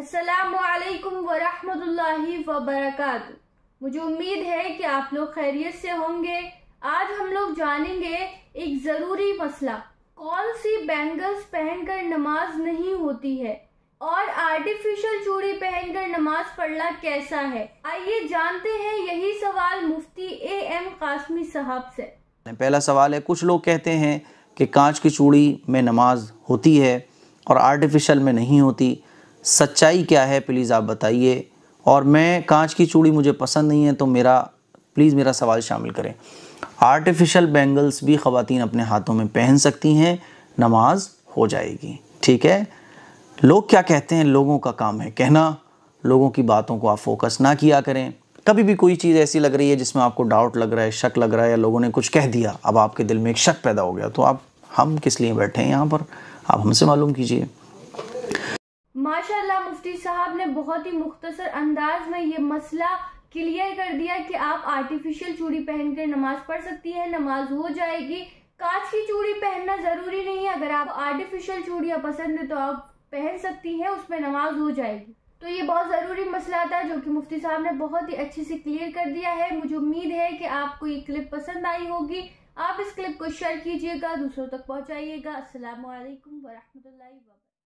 असलकम वरहि वबरक मुझे उम्मीद है कि आप लोग खैरियत से होंगे आज हम लोग जानेंगे एक ज़रूरी मसला कौन सी बैंगल्स पहनकर नमाज नहीं होती है और आर्टिफिशियल चूड़ी पहनकर नमाज पढ़ना कैसा है आइए जानते हैं यही सवाल मुफ्ती ए एम कासमी साहब से पहला सवाल है कुछ लोग कहते हैं कि कांच की चूड़ी में नमाज होती है और आर्टिफिशियल में नहीं होती सच्चाई क्या है प्लीज़ आप बताइए और मैं कांच की चूड़ी मुझे पसंद नहीं है तो मेरा प्लीज़ मेरा सवाल शामिल करें आर्टिफिशियल बैंगल्स भी ख़वान अपने हाथों में पहन सकती हैं नमाज हो जाएगी ठीक है लोग क्या कहते हैं लोगों का काम है कहना लोगों की बातों को आप फोकस ना किया करें कभी भी कोई चीज़ ऐसी लग रही है जिसमें आपको डाउट लग रहा है शक लग रहा है या लोगों ने कुछ कह दिया अब आपके दिल में एक शक पैदा हो गया तो आप हम किस लिए बैठे हैं यहाँ पर आप हमसे मालूम कीजिए माशाल्लाह मुफ्ती साहब ने बहुत ही मुख्तसर अंदाज में ये मसला क्लियर कर दिया कि आप आर्टिफिशियल चूड़ी पहनकर नमाज पढ़ सकती है नमाज हो जाएगी कांच की चूड़ी पहनना ज़रूरी नहीं है अगर आप आर्टिफिशियल चूड़ियाँ पसंद है तो आप पहन सकती हैं उसमे नमाज हो जाएगी तो ये बहुत ज़रूरी मसला था जो कि मुफ्ती साहब ने बहुत ही अच्छे से क्लियर कर दिया है मुझे उम्मीद है कि आपको ये क्लिप पसंद आई होगी आप इस क्लिप को शेयर कीजिएगा दूसरों तक पहुँचाइएगा असला वरह